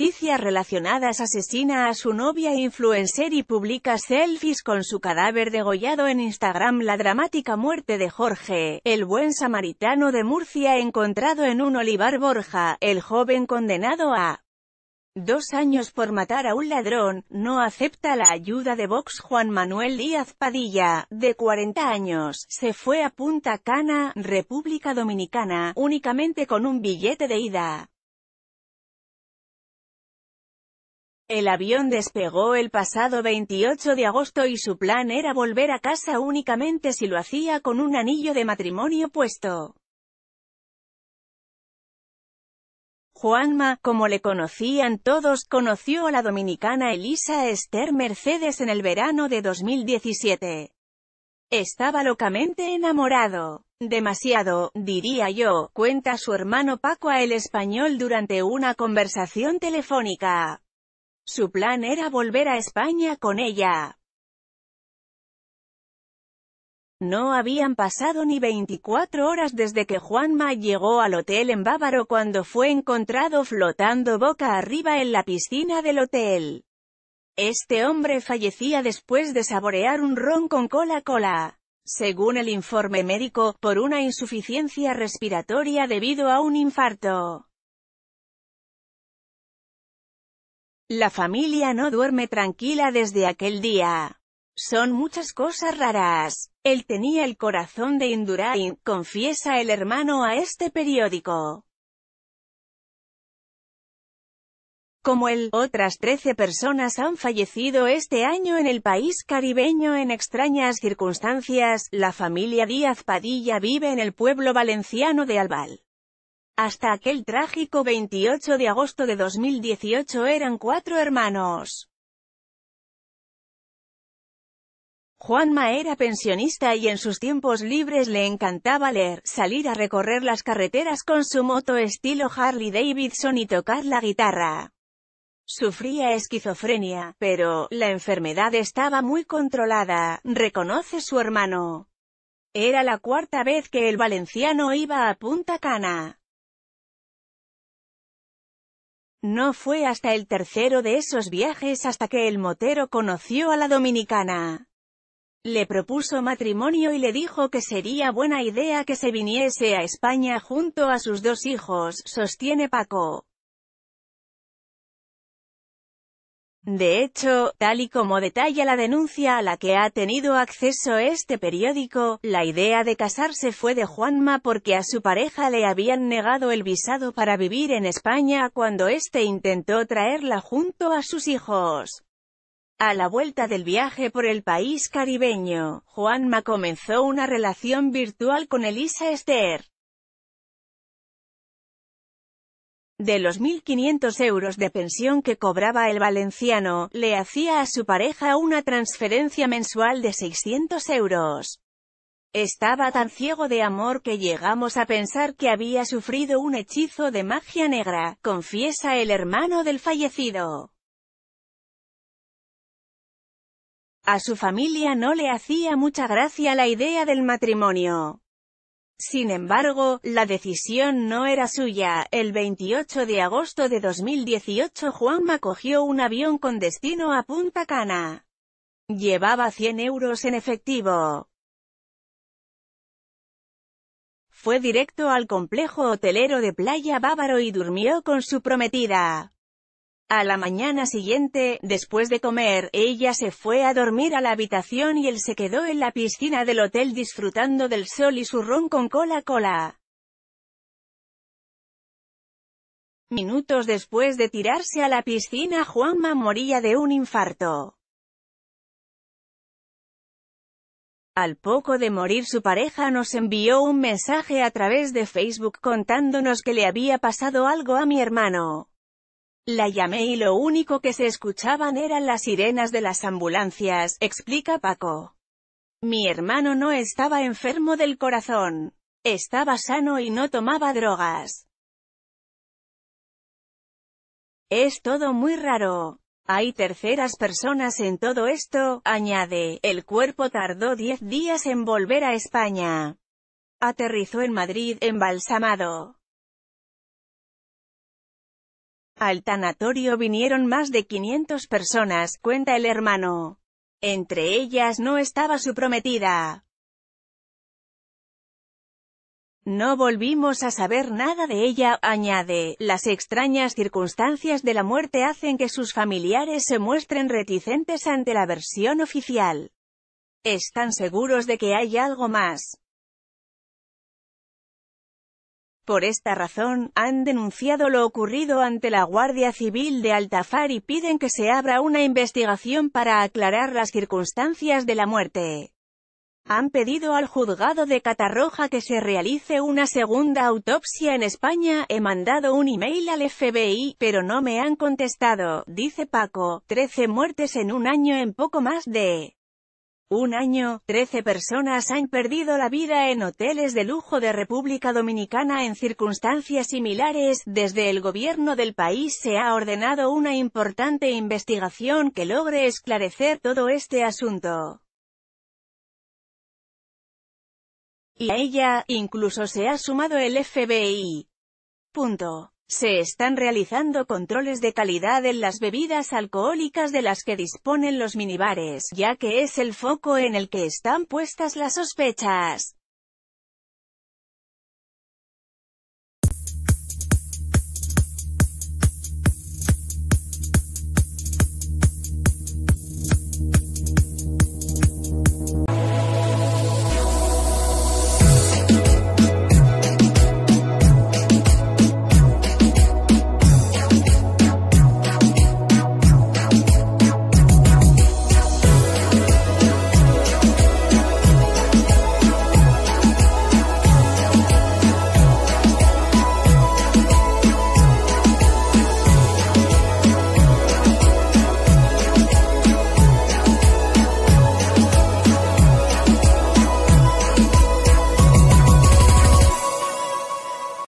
noticias relacionadas asesina a su novia influencer y publica selfies con su cadáver degollado en Instagram La dramática muerte de Jorge, el buen samaritano de Murcia encontrado en un olivar Borja, el joven condenado a dos años por matar a un ladrón, no acepta la ayuda de Vox Juan Manuel Díaz Padilla, de 40 años, se fue a Punta Cana, República Dominicana, únicamente con un billete de ida. El avión despegó el pasado 28 de agosto y su plan era volver a casa únicamente si lo hacía con un anillo de matrimonio puesto. Juanma, como le conocían todos, conoció a la dominicana Elisa Esther Mercedes en el verano de 2017. Estaba locamente enamorado. Demasiado, diría yo, cuenta su hermano Paco a El Español durante una conversación telefónica. Su plan era volver a España con ella. No habían pasado ni 24 horas desde que Juanma llegó al hotel en Bávaro cuando fue encontrado flotando boca arriba en la piscina del hotel. Este hombre fallecía después de saborear un ron con cola cola. Según el informe médico, por una insuficiencia respiratoria debido a un infarto. La familia no duerme tranquila desde aquel día. Son muchas cosas raras. Él tenía el corazón de Indurain, confiesa el hermano a este periódico. Como él, otras 13 personas han fallecido este año en el país caribeño en extrañas circunstancias, la familia Díaz Padilla vive en el pueblo valenciano de Albal. Hasta aquel trágico 28 de agosto de 2018 eran cuatro hermanos. Juanma era pensionista y en sus tiempos libres le encantaba leer, salir a recorrer las carreteras con su moto estilo Harley Davidson y tocar la guitarra. Sufría esquizofrenia, pero, la enfermedad estaba muy controlada, reconoce su hermano. Era la cuarta vez que el valenciano iba a Punta Cana. No fue hasta el tercero de esos viajes hasta que el motero conoció a la dominicana. Le propuso matrimonio y le dijo que sería buena idea que se viniese a España junto a sus dos hijos, sostiene Paco. De hecho, tal y como detalla la denuncia a la que ha tenido acceso este periódico, la idea de casarse fue de Juanma porque a su pareja le habían negado el visado para vivir en España cuando éste intentó traerla junto a sus hijos. A la vuelta del viaje por el país caribeño, Juanma comenzó una relación virtual con Elisa Esther. de los 1.500 euros de pensión que cobraba el valenciano, le hacía a su pareja una transferencia mensual de 600 euros. Estaba tan ciego de amor que llegamos a pensar que había sufrido un hechizo de magia negra, confiesa el hermano del fallecido. A su familia no le hacía mucha gracia la idea del matrimonio. Sin embargo, la decisión no era suya. El 28 de agosto de 2018 Juanma cogió un avión con destino a Punta Cana. Llevaba 100 euros en efectivo. Fue directo al complejo hotelero de Playa Bávaro y durmió con su prometida. A la mañana siguiente, después de comer, ella se fue a dormir a la habitación y él se quedó en la piscina del hotel disfrutando del sol y su ron con cola cola. Minutos después de tirarse a la piscina Juanma moría de un infarto. Al poco de morir su pareja nos envió un mensaje a través de Facebook contándonos que le había pasado algo a mi hermano. La llamé y lo único que se escuchaban eran las sirenas de las ambulancias, explica Paco. Mi hermano no estaba enfermo del corazón. Estaba sano y no tomaba drogas. Es todo muy raro. Hay terceras personas en todo esto, añade, el cuerpo tardó 10 días en volver a España. Aterrizó en Madrid, embalsamado. Al tanatorio vinieron más de 500 personas, cuenta el hermano. Entre ellas no estaba su prometida. No volvimos a saber nada de ella, añade, las extrañas circunstancias de la muerte hacen que sus familiares se muestren reticentes ante la versión oficial. Están seguros de que hay algo más. Por esta razón, han denunciado lo ocurrido ante la Guardia Civil de Altafar y piden que se abra una investigación para aclarar las circunstancias de la muerte. Han pedido al juzgado de Catarroja que se realice una segunda autopsia en España, he mandado un email al FBI, pero no me han contestado, dice Paco, 13 muertes en un año en poco más de un año, 13 personas han perdido la vida en hoteles de lujo de República Dominicana en circunstancias similares. Desde el gobierno del país se ha ordenado una importante investigación que logre esclarecer todo este asunto. Y a ella, incluso se ha sumado el FBI. Punto. Se están realizando controles de calidad en las bebidas alcohólicas de las que disponen los minibares, ya que es el foco en el que están puestas las sospechas.